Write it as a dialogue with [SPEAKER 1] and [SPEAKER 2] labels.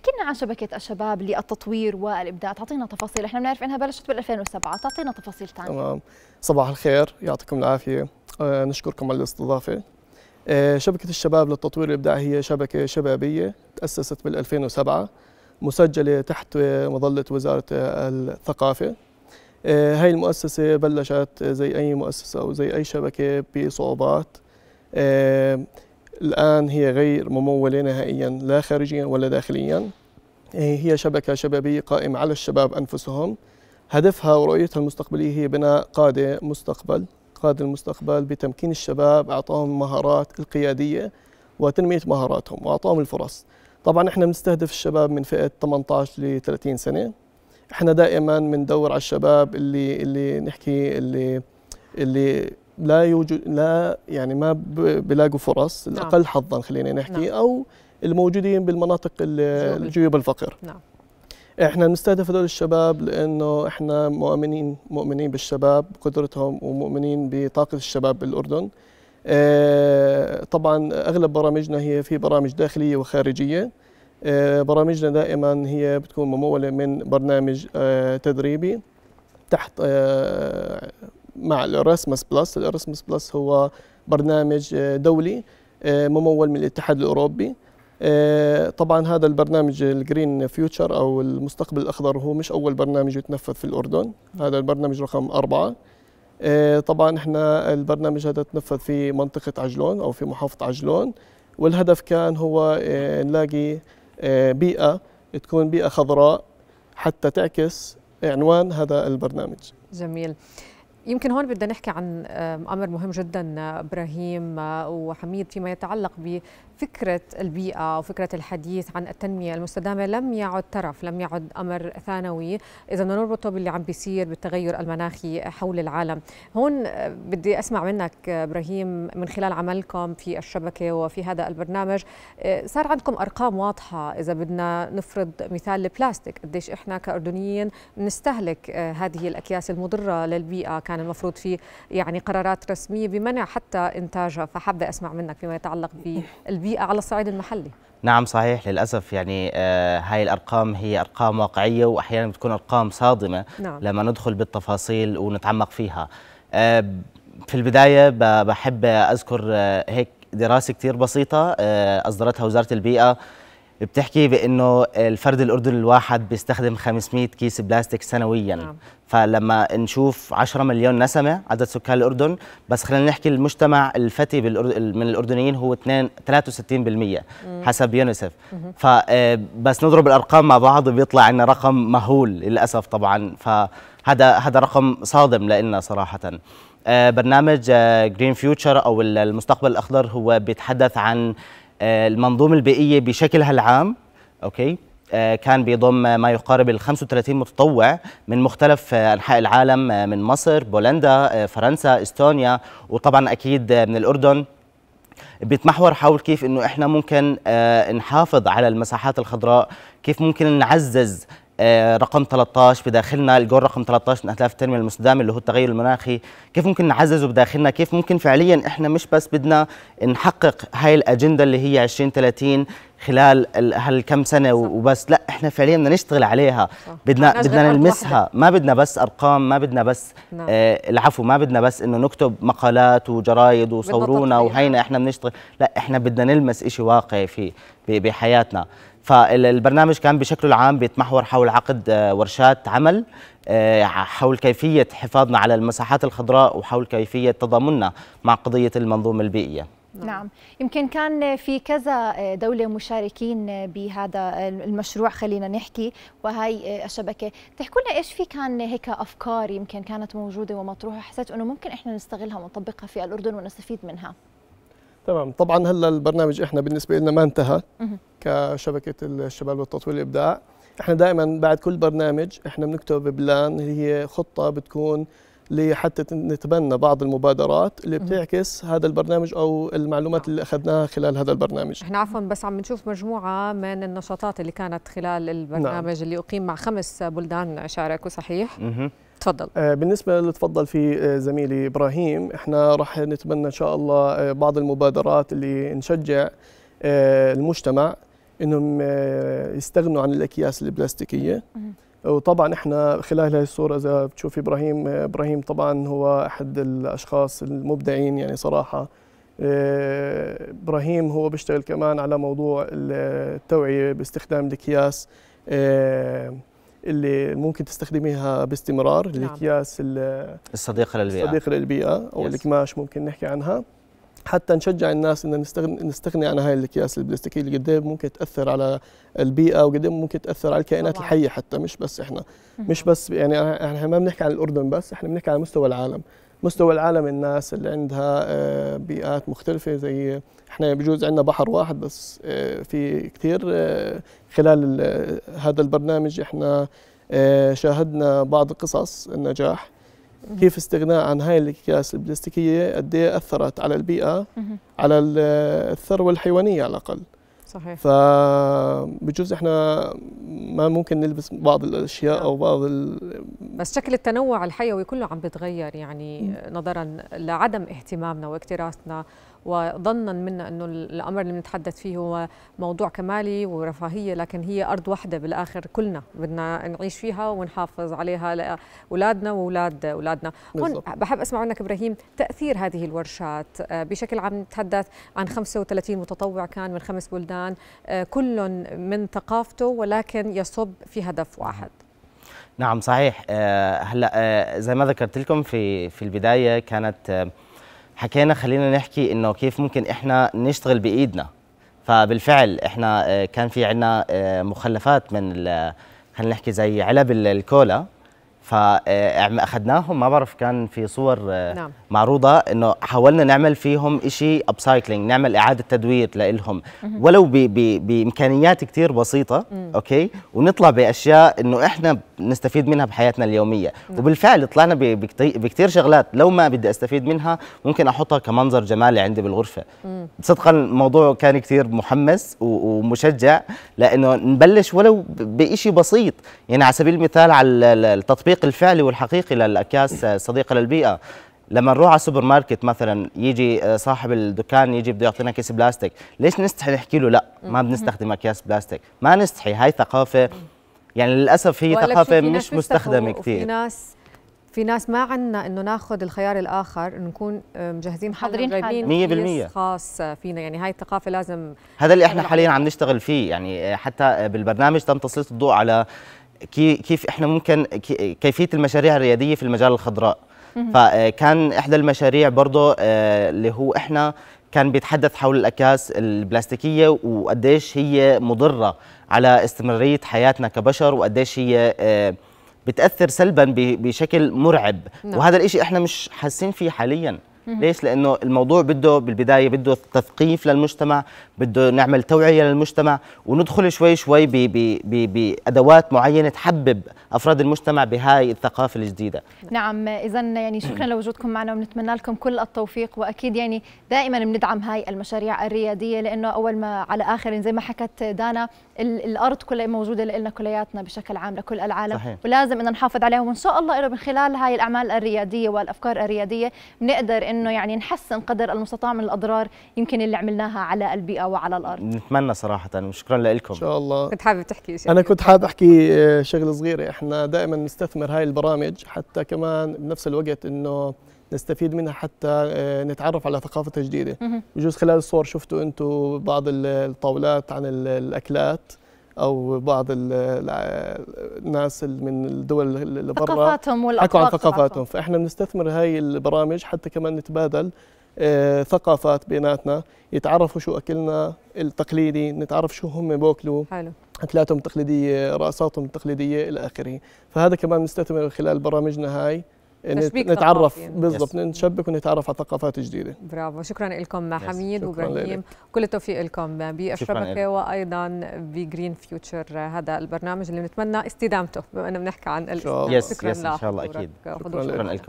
[SPEAKER 1] احكي لنا عن شبكة الشباب للتطوير والإبداع تعطينا تفاصيل احنا بنعرف أنها بلشت بال 2007 تعطينا تفاصيل ثانية
[SPEAKER 2] تمام صباح الخير يعطيكم العافية أه نشكركم على الاستضافة أه شبكة الشباب للتطوير والابداع هي شبكة شبابية تأسست بال 2007 مسجلة تحت مظلة وزارة الثقافة آه، هاي المؤسسة بلشت زي أي مؤسسة أو زي أي شبكة بصعوبات آه، الآن هي غير ممولة نهائيا لا خارجيا ولا داخليا إيه، هي شبكة شبابية قائمة على الشباب أنفسهم هدفها ورؤيتها المستقبلية هي بناء قادة مستقبل قادة المستقبل بتمكين الشباب أعطاهم مهارات القيادية وتنمية مهاراتهم وأعطاهم الفرص طبعا احنا بنستهدف الشباب من فئة 18 ل 30 سنة احنا دائما بندور على الشباب اللي اللي نحكي اللي اللي لا يوجد لا يعني ما بيلاقوا فرص نعم. الاقل حظا خلينا نحكي نعم. او الموجودين بالمناطق الجيوب الفقر نعم احنا بنستهدف هذول الشباب لانه احنا مؤمنين مؤمنين بالشباب بقدرتهم ومؤمنين بطاقه الشباب بالاردن اه طبعا اغلب برامجنا هي في برامج داخليه وخارجيه اه برامجنا دائما هي بتكون مموله من برنامج اه تدريبي تحت آه، مع الاراسموس بلس الاراسموس بلس هو برنامج آه، دولي آه، ممول من الاتحاد الاوروبي آه، طبعا هذا البرنامج الجرين فيوتشر او المستقبل الاخضر هو مش اول برنامج يتنفذ في الاردن هذا البرنامج رقم أربعة طبعا احنا البرنامج هذا تنفذ في منطقه عجلون او في محافظه عجلون والهدف كان هو نلاقي بيئه تكون بيئه خضراء حتى تعكس عنوان هذا البرنامج
[SPEAKER 1] جميل يمكن هون بدنا نحكي عن امر مهم جدا آه، ابراهيم آه، وحميد فيما يتعلق بفكره البيئه وفكره الحديث عن التنميه المستدامه لم يعد ترف، لم يعد امر ثانوي، اذا نربطه باللي عم بيصير بالتغير المناخي حول العالم، هون آه، بدي اسمع منك ابراهيم من خلال عملكم في الشبكه وفي هذا البرنامج، صار عندكم ارقام واضحه اذا بدنا نفرض مثال البلاستيك، قديش احنا كاردنيين نستهلك هذه الاكياس المضره للبيئه كان المفروض في يعني قرارات رسميه بمنع حتى انتاجها فحابه اسمع منك فيما يتعلق بالبيئه على الصعيد المحلي
[SPEAKER 3] نعم صحيح للأسف يعني آه هاي الأرقام هي أرقام واقعية وأحيانا بتكون أرقام صادمة نعم. لما ندخل بالتفاصيل ونتعمق فيها آه في البداية بحب أذكر آه هيك دراسة كثير بسيطة آه، أصدرتها وزارة البيئة بتحكي بانه الفرد الاردني الواحد بيستخدم 500 كيس بلاستيك سنويا نعم. فلما نشوف 10 مليون نسمه عدد سكان الاردن بس خلينا نحكي المجتمع الفتي من الاردنيين هو 2 63% حسب يونيسف فبس آه، نضرب الارقام مع بعض بيطلع عندنا رقم مهول للاسف طبعا فهذا هذا رقم صادم لنا صراحه آه، برنامج جرين آه، فيوتشر او المستقبل الاخضر هو بيتحدث عن آه، المنظومه البيئيه بشكلها العام اوكي آه، كان بيضم ما يقارب ال 35 متطوع من مختلف آه، انحاء العالم من مصر، بولندا، فرنسا، استونيا وطبعا اكيد من الاردن بيتمحور حول كيف انه احنا ممكن نحافظ على المساحات الخضراء، كيف ممكن نعزز آه، رقم 13 بداخلنا الجول رقم 13 من اهداف التنميه المستدامه اللي هو التغير المناخي كيف ممكن نعززه بداخلنا كيف ممكن فعليا احنا مش بس بدنا نحقق هاي الاجنده اللي هي 2030 خلال هالكم سنه صح. وبس لا احنا فعليا بدنا نشتغل عليها صح. بدنا بدنا نلمسها ما بدنا بس ارقام ما بدنا بس نعم. آه العفو ما بدنا بس انه نكتب مقالات وجرايد وصورونا وهينا احنا بنشتغل لا احنا بدنا نلمس شيء واقعي في بحياتنا فالبرنامج كان بشكله العام بيتمحور حول عقد آه، ورشات عمل آه، حول كيفية حفاظنا على المساحات الخضراء وحول كيفية تضامننا مع قضية المنظومة البيئية نعم. نعم
[SPEAKER 1] يمكن كان في كذا آه، دولة مشاركين بهذا المشروع خلينا نحكي وهي الشبكة تحكوا لنا إيش في كان هيك أفكار يمكن كانت موجودة ومطروحة حسيت أنه ممكن إحنا نستغلها ونطبقها في الأردن ونستفيد منها
[SPEAKER 2] تمام طبعا هلا البرنامج احنا بالنسبه لنا ما انتهى كشبكه الشباب والتطوير والابداع احنا دائما بعد كل برنامج احنا بنكتب بلان اللي هي خطه بتكون لحتى نتبنى بعض المبادرات اللي بتعكس هذا البرنامج او المعلومات نعم. اللي اخذناها خلال هذا البرنامج. احنا
[SPEAKER 1] عفوا بس عم نشوف مجموعه من النشاطات اللي كانت خلال نعم. البرنامج نعم. اللي اقيم مع خمس بلدان شاركوا صحيح؟
[SPEAKER 2] مه. تفضل آه، بالنسبه اللي تفضل فيه آه، زميلي ابراهيم احنا راح نتبنى ان شاء الله آه، بعض المبادرات اللي نشجع المجتمع انهم يستغنوا عن الاكياس البلاستيكيه مه. وطبعا احنا خلال هذه الصوره اذا بتشوف ابراهيم ابراهيم طبعا هو احد الاشخاص المبدعين يعني صراحه آه، ابراهيم هو بيشتغل كمان على موضوع التوعيه باستخدام الاكياس آه، اللي ممكن تستخدميها باستمرار نعم. الاكياس
[SPEAKER 3] الصديقه للبيئه الصديقه
[SPEAKER 2] للبيئه او yes. القماش ممكن نحكي عنها حتى نشجع الناس ان نستغني, نستغني عن هاي الاكياس البلاستيكيه اللي قد ممكن تاثر على البيئه وقد ممكن تاثر على الكائنات طبعا. الحيه حتى مش بس احنا مش بس يعني احنا ما بنحكي عن الاردن بس احنا بنحكي على مستوى العالم مستوى العالم الناس اللي عندها آه، بيئات مختلفه زي احنا بجوز عندنا بحر واحد بس آه، في كثير آه، خلال هذا البرنامج احنا شاهدنا بعض قصص النجاح كيف استغناء عن هاي الاكياس البلاستيكيه قد ايه اثرت على البيئه على الثروه الحيوانيه على الاقل صحيح فبجوز احنا ما ممكن نلبس بعض الاشياء نعم. او بعض
[SPEAKER 1] بس شكل التنوع الحيوي كله عم بيتغير يعني نظرا لعدم اهتمامنا واكتراثنا وظنا منا انه الامر اللي بنتحدث فيه هو موضوع كمالي ورفاهيه لكن هي ارض واحده بالاخر كلنا بدنا نعيش فيها ونحافظ عليها لاولادنا واولاد اولادنا هون بحب اسمع منك ابراهيم تاثير هذه الورشات آه، بشكل عام نتحدث عن 35 متطوع كان من خمس بلدان آه، كل من ثقافته ولكن يصب في هدف واحد
[SPEAKER 3] نعم صحيح آه، هلا آه، زي ما ذكرت لكم في في البدايه كانت آه، حكينا خلينا نحكي انه كيف ممكن احنا نشتغل بايدنا فبالفعل احنا كان في عندنا مخلفات من خلينا نحكي زي علب الكولا فاخذناهم ما بعرف كان في صور نعم. معروضه انه حاولنا نعمل فيهم شيء ابسايكلينج نعمل اعاده تدوير لهم ولو ب ب بامكانيات كثير بسيطه اوكي ونطلع باشياء انه احنا نستفيد منها بحياتنا اليوميه نعم. وبالفعل طلعنا بكثير شغلات لو ما بدي استفيد منها ممكن احطها كمنظر جمالي عندي بالغرفه صدقا الموضوع كان كثير محمس ومشجع لانه نبلش ولو بشيء بسيط يعني على سبيل المثال على التطبيق الفعلي والحقيقي للاكياس الصديقه للبيئه لما نروح على السوبر ماركت مثلا يجي آه، صاحب الدكان يجي بده يعطينا كيس بلاستيك ليش نستحي نحكي له لا ما بنستخدم اكياس بلاستيك ما نستحي هاي ثقافه يعني للاسف هي ثقافه مش مستخدمه كثير في
[SPEAKER 1] ناس في ناس ما عندنا انه ناخذ الخيار الاخر انه نكون آه، مجهزين حاضرين حاضرين 100% خاص فينا يعني هاي الثقافه لازم
[SPEAKER 3] هذا اللي احنا حاليا عم نشتغل فيه يعني آه، حتى بالبرنامج تم تسليط الضوء على كيف احنا ممكن كيفيه المشاريع الرياديه في المجال الخضراء فكان احدى المشاريع برضه آه، اللي هو احنا كان بيتحدث حول الاكياس البلاستيكيه وقديش هي مضره على استمراريه حياتنا كبشر وقديش هي آه، بتاثر سلبا بشكل مرعب نعم. وهذا الشيء احنا مش حاسين فيه حاليا ليش لانه الموضوع بده بالبدايه بده تثقيف للمجتمع بده نعمل توعيه للمجتمع وندخل شوي شوي بادوات معينه تحبب افراد المجتمع بهاي الثقافه الجديده
[SPEAKER 1] نعم اذا يعني شكرا لوجودكم معنا ونتمنى لكم كل التوفيق واكيد يعني دائما بندعم هاي المشاريع الرياديه لانه اول ما على اخر يعني زي ما حكت دانا الارض كلها موجوده لنا كلياتنا بشكل عام لكل العالم صحيح. ولازم ان نحافظ عليها وان شاء الله انه من خلال هاي الاعمال الرياديه والافكار الرياديه بنقدر انه انه يعني نحسن قدر المستطاع من الاضرار يمكن اللي عملناها على البيئه وعلى الارض
[SPEAKER 2] نتمنى صراحه وشكرا لكم ان شاء الله كنت
[SPEAKER 1] حابب تحكي شيء انا كنت حابب
[SPEAKER 2] احكي آه، شغله صغيره احنا دائما نستثمر هاي البرامج حتى كمان بنفس الوقت انه نستفيد منها حتى آه، نتعرف على ثقافة جديدة بجوز خلال الصور شفتوا أنتم بعض الطاولات عن الأكلات او بعض الناس من الدول اللي برا ثقافاتهم والاطباق عن ثقافاتهم فاحنا بنستثمر هاي البرامج حتى كمان نتبادل آه، ثقافات بيناتنا يتعرفوا شو اكلنا التقليدي نتعرف شو هم بوكلوا حلو اكلاتهم التقليديه رقصاتهم التقليديه الى اخره فهذا كمان بنستثمر خلال برامجنا هاي نتعرف بالضبط نتشبك ونتعرف على ثقافات جديده
[SPEAKER 1] برافو شكرا لكم حميد وابراهيم كل التوفيق لكم بالشبكه وايضا بجرين فيوتشر هذا البرنامج اللي بنتمنى استدامته بما انه بنحكي عن يس شكرا يس ان شاء الله اكيد شكرا لكم